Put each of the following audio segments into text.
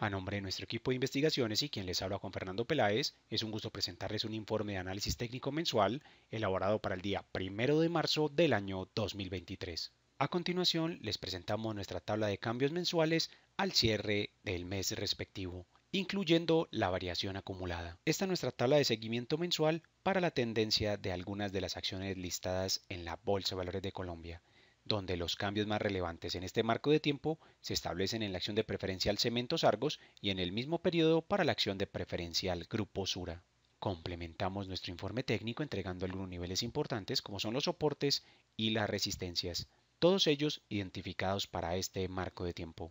A nombre de nuestro equipo de investigaciones y quien les habla con Fernando Peláez, es un gusto presentarles un informe de análisis técnico mensual elaborado para el día 1 de marzo del año 2023. A continuación, les presentamos nuestra tabla de cambios mensuales al cierre del mes respectivo, incluyendo la variación acumulada. Esta es nuestra tabla de seguimiento mensual para la tendencia de algunas de las acciones listadas en la Bolsa de Valores de Colombia donde los cambios más relevantes en este marco de tiempo se establecen en la acción de preferencial Cementos Argos y en el mismo periodo para la acción de preferencial Grupo Sura. Complementamos nuestro informe técnico entregando algunos niveles importantes como son los soportes y las resistencias, todos ellos identificados para este marco de tiempo.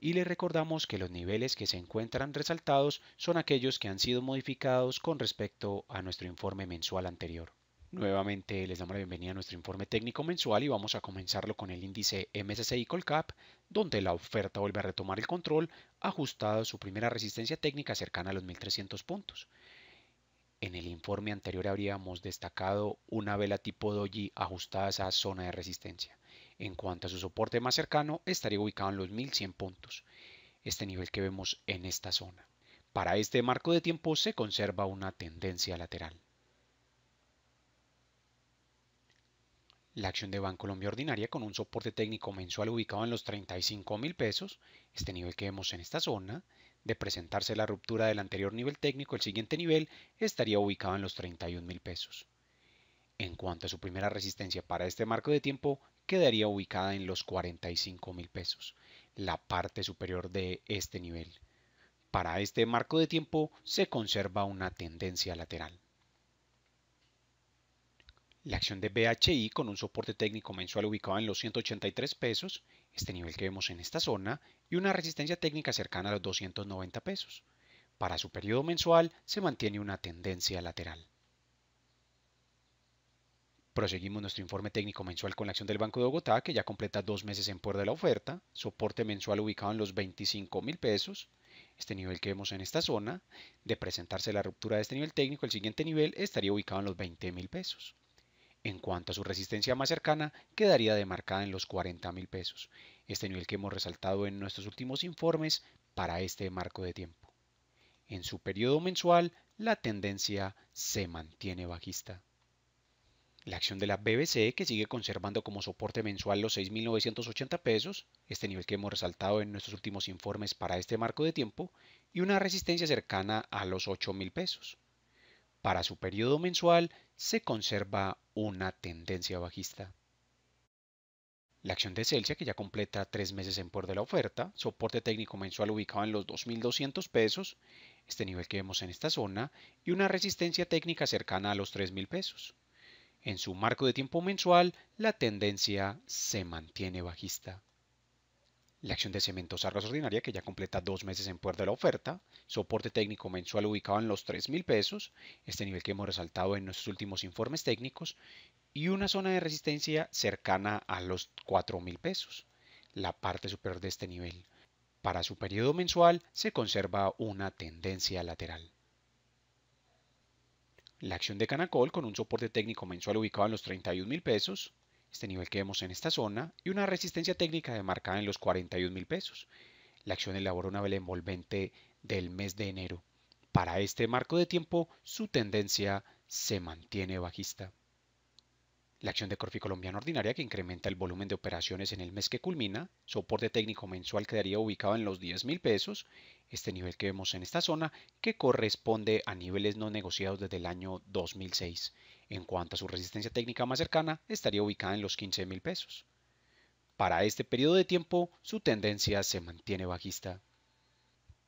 Y le recordamos que los niveles que se encuentran resaltados son aquellos que han sido modificados con respecto a nuestro informe mensual anterior. Nuevamente les damos la bienvenida a nuestro informe técnico mensual y vamos a comenzarlo con el índice MSCI Colcap, donde la oferta vuelve a retomar el control ajustado a su primera resistencia técnica cercana a los 1300 puntos. En el informe anterior habríamos destacado una vela tipo doji ajustada a esa zona de resistencia. En cuanto a su soporte más cercano, estaría ubicado en los 1100 puntos, este nivel que vemos en esta zona. Para este marco de tiempo se conserva una tendencia lateral. la acción de Bancolombia ordinaria con un soporte técnico mensual ubicado en los 35 mil pesos, este nivel que vemos en esta zona, de presentarse la ruptura del anterior nivel técnico, el siguiente nivel estaría ubicado en los 31 mil pesos. En cuanto a su primera resistencia para este marco de tiempo, quedaría ubicada en los 45 mil pesos, la parte superior de este nivel. Para este marco de tiempo se conserva una tendencia lateral. La acción de BHI con un soporte técnico mensual ubicado en los 183 pesos, este nivel que vemos en esta zona, y una resistencia técnica cercana a los 290 pesos. Para su periodo mensual se mantiene una tendencia lateral. Proseguimos nuestro informe técnico mensual con la acción del Banco de Bogotá, que ya completa dos meses en puerta de la oferta, soporte mensual ubicado en los 25 mil pesos, este nivel que vemos en esta zona, de presentarse la ruptura de este nivel técnico, el siguiente nivel estaría ubicado en los 20 mil pesos. En cuanto a su resistencia más cercana, quedaría demarcada en los 40 pesos, este nivel que hemos resaltado en nuestros últimos informes para este marco de tiempo. En su periodo mensual, la tendencia se mantiene bajista. La acción de la BBC, que sigue conservando como soporte mensual los 6.980 pesos, este nivel que hemos resaltado en nuestros últimos informes para este marco de tiempo, y una resistencia cercana a los 8.000 pesos. Para su periodo mensual se conserva una tendencia bajista. La acción de Celsius, que ya completa tres meses en por de la oferta, soporte técnico mensual ubicado en los 2.200 pesos, este nivel que vemos en esta zona, y una resistencia técnica cercana a los 3.000 pesos. En su marco de tiempo mensual, la tendencia se mantiene bajista la acción de cementos Argos ordinaria que ya completa dos meses en puerta de la oferta, soporte técnico mensual ubicado en los 3,000 mil pesos, este nivel que hemos resaltado en nuestros últimos informes técnicos, y una zona de resistencia cercana a los 4 mil pesos, la parte superior de este nivel. Para su periodo mensual se conserva una tendencia lateral. La acción de Canacol con un soporte técnico mensual ubicado en los 31 mil pesos, este nivel que vemos en esta zona, y una resistencia técnica demarcada en los 41 mil pesos. La acción labor una vela envolvente del mes de enero. Para este marco de tiempo, su tendencia se mantiene bajista. La acción de Corfi Colombiana Ordinaria, que incrementa el volumen de operaciones en el mes que culmina, soporte técnico mensual quedaría ubicado en los 10 mil pesos, este nivel que vemos en esta zona, que corresponde a niveles no negociados desde el año 2006. En cuanto a su resistencia técnica más cercana, estaría ubicada en los $15,000. pesos. Para este periodo de tiempo, su tendencia se mantiene bajista.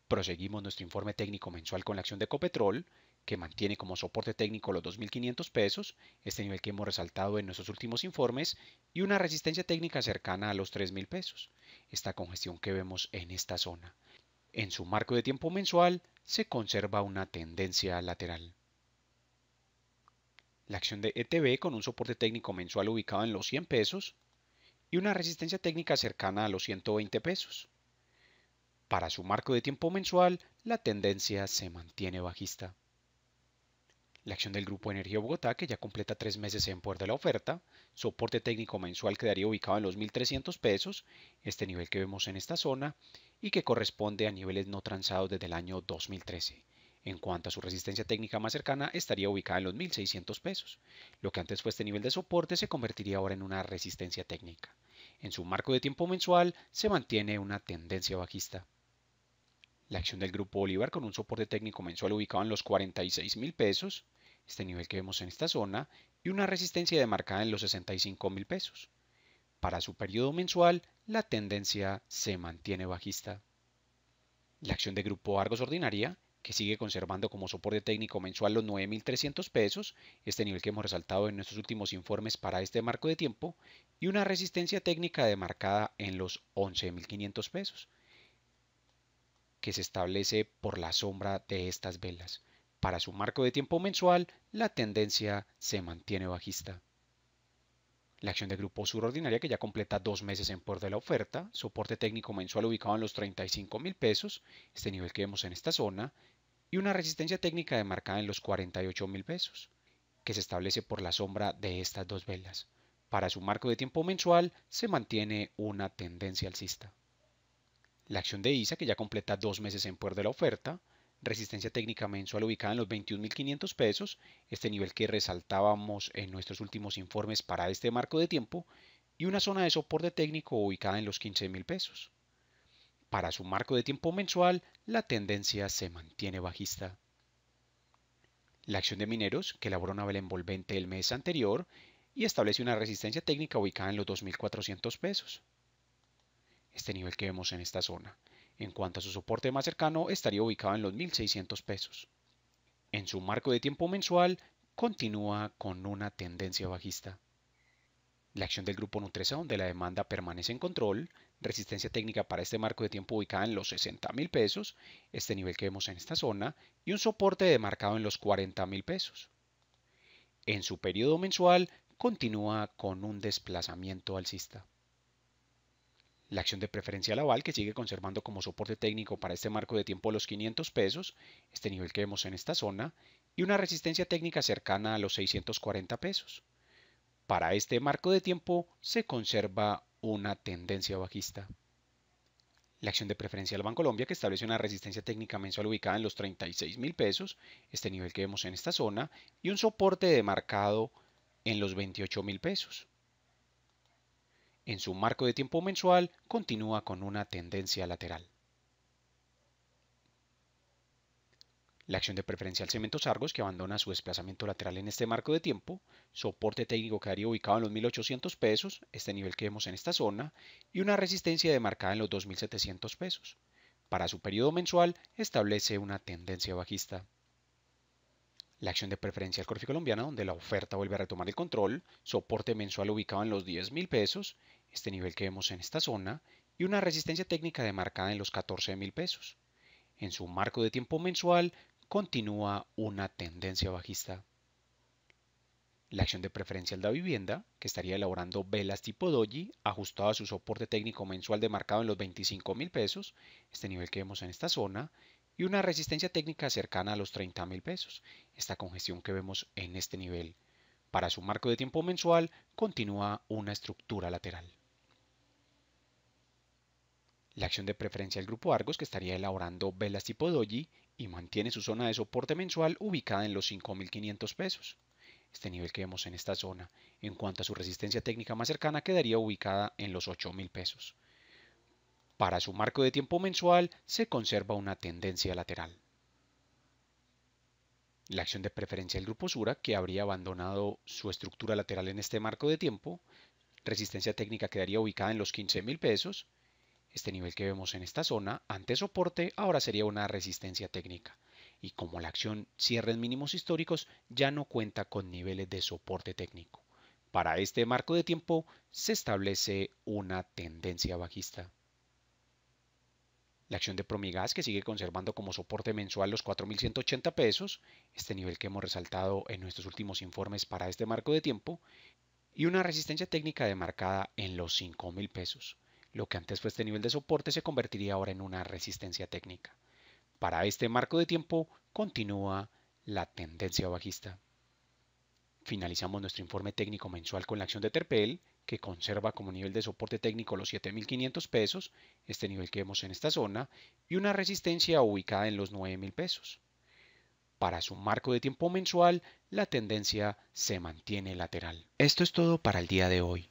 Proseguimos nuestro informe técnico mensual con la acción de Copetrol, que mantiene como soporte técnico los 2.500 pesos, este nivel que hemos resaltado en nuestros últimos informes, y una resistencia técnica cercana a los 3.000 pesos, esta congestión que vemos en esta zona. En su marco de tiempo mensual se conserva una tendencia lateral la acción de ETB con un soporte técnico mensual ubicado en los 100 pesos y una resistencia técnica cercana a los 120 pesos. Para su marco de tiempo mensual, la tendencia se mantiene bajista. La acción del Grupo Energía Bogotá, que ya completa tres meses en poder de la oferta, soporte técnico mensual quedaría ubicado en los 1.300 pesos, este nivel que vemos en esta zona, y que corresponde a niveles no transados desde el año 2013. En cuanto a su resistencia técnica más cercana, estaría ubicada en los 1.600 pesos. Lo que antes fue este nivel de soporte se convertiría ahora en una resistencia técnica. En su marco de tiempo mensual se mantiene una tendencia bajista. La acción del grupo Bolívar con un soporte técnico mensual ubicado en los 46 mil pesos, este nivel que vemos en esta zona, y una resistencia demarcada en los 65 mil pesos. Para su periodo mensual, la tendencia se mantiene bajista. La acción de Grupo Argos Ordinaria que sigue conservando como soporte técnico mensual los 9.300 pesos, este nivel que hemos resaltado en nuestros últimos informes para este marco de tiempo, y una resistencia técnica demarcada en los 11.500 pesos, que se establece por la sombra de estas velas. Para su marco de tiempo mensual, la tendencia se mantiene bajista. La acción de grupo subordinaria, que ya completa dos meses en por de la oferta, soporte técnico mensual ubicado en los 35,000 pesos, este nivel que vemos en esta zona, y una resistencia técnica demarcada en los 48 mil pesos, que se establece por la sombra de estas dos velas. Para su marco de tiempo mensual se mantiene una tendencia alcista. La acción de ISA, que ya completa dos meses en poder de la oferta, resistencia técnica mensual ubicada en los 21.500 pesos, este nivel que resaltábamos en nuestros últimos informes para este marco de tiempo, y una zona de soporte técnico ubicada en los 15.000 pesos. Para su marco de tiempo mensual, la tendencia se mantiene bajista. La acción de mineros, que elaboró una vela envolvente el mes anterior y establece una resistencia técnica ubicada en los 2.400 pesos. Este nivel que vemos en esta zona. En cuanto a su soporte más cercano, estaría ubicado en los 1.600 pesos. En su marco de tiempo mensual, continúa con una tendencia bajista. La acción del grupo Nutresa, donde la demanda permanece en control, resistencia técnica para este marco de tiempo ubicada en los 60 mil pesos, este nivel que vemos en esta zona, y un soporte demarcado en los 40 mil pesos. En su periodo mensual continúa con un desplazamiento alcista. La acción de preferencia Laval, que sigue conservando como soporte técnico para este marco de tiempo los 500 pesos, este nivel que vemos en esta zona, y una resistencia técnica cercana a los 640 pesos. Para este marco de tiempo se conserva una tendencia bajista. La acción de preferencia del Colombia que establece una resistencia técnica mensual ubicada en los 36 mil pesos, este nivel que vemos en esta zona, y un soporte demarcado en los 28 mil pesos. En su marco de tiempo mensual continúa con una tendencia lateral. La acción de preferencia al cemento Argos, que abandona su desplazamiento lateral en este marco de tiempo, soporte técnico haría ubicado en los 1800 pesos, este nivel que vemos en esta zona, y una resistencia demarcada en los 2700 pesos. Para su periodo mensual, establece una tendencia bajista. La acción de preferencia al Corfi Colombiana, donde la oferta vuelve a retomar el control, soporte mensual ubicado en los 10,000 pesos, este nivel que vemos en esta zona, y una resistencia técnica demarcada en los 14,000 pesos. En su marco de tiempo mensual, continúa una tendencia bajista. La acción de Preferencia de la vivienda, que estaría elaborando velas tipo doji, ajustado a su soporte técnico mensual demarcado en los 25 mil pesos, este nivel que vemos en esta zona, y una resistencia técnica cercana a los 30 mil pesos, esta congestión que vemos en este nivel. Para su marco de tiempo mensual, continúa una estructura lateral. La acción de preferencia del grupo Argos, que estaría elaborando velas tipo doji y mantiene su zona de soporte mensual ubicada en los 5.500 pesos. Este nivel que vemos en esta zona, en cuanto a su resistencia técnica más cercana, quedaría ubicada en los 8.000 pesos. Para su marco de tiempo mensual se conserva una tendencia lateral. La acción de preferencia del grupo Sura, que habría abandonado su estructura lateral en este marco de tiempo, resistencia técnica quedaría ubicada en los 15.000 pesos, este nivel que vemos en esta zona, ante soporte, ahora sería una resistencia técnica. Y como la acción cierra en mínimos históricos, ya no cuenta con niveles de soporte técnico. Para este marco de tiempo se establece una tendencia bajista. La acción de Promigas, que sigue conservando como soporte mensual los 4.180 pesos, este nivel que hemos resaltado en nuestros últimos informes para este marco de tiempo, y una resistencia técnica demarcada en los 5.000 pesos. Lo que antes fue este nivel de soporte se convertiría ahora en una resistencia técnica. Para este marco de tiempo continúa la tendencia bajista. Finalizamos nuestro informe técnico mensual con la acción de Terpel, que conserva como nivel de soporte técnico los 7.500 pesos, este nivel que vemos en esta zona, y una resistencia ubicada en los 9.000 pesos. Para su marco de tiempo mensual, la tendencia se mantiene lateral. Esto es todo para el día de hoy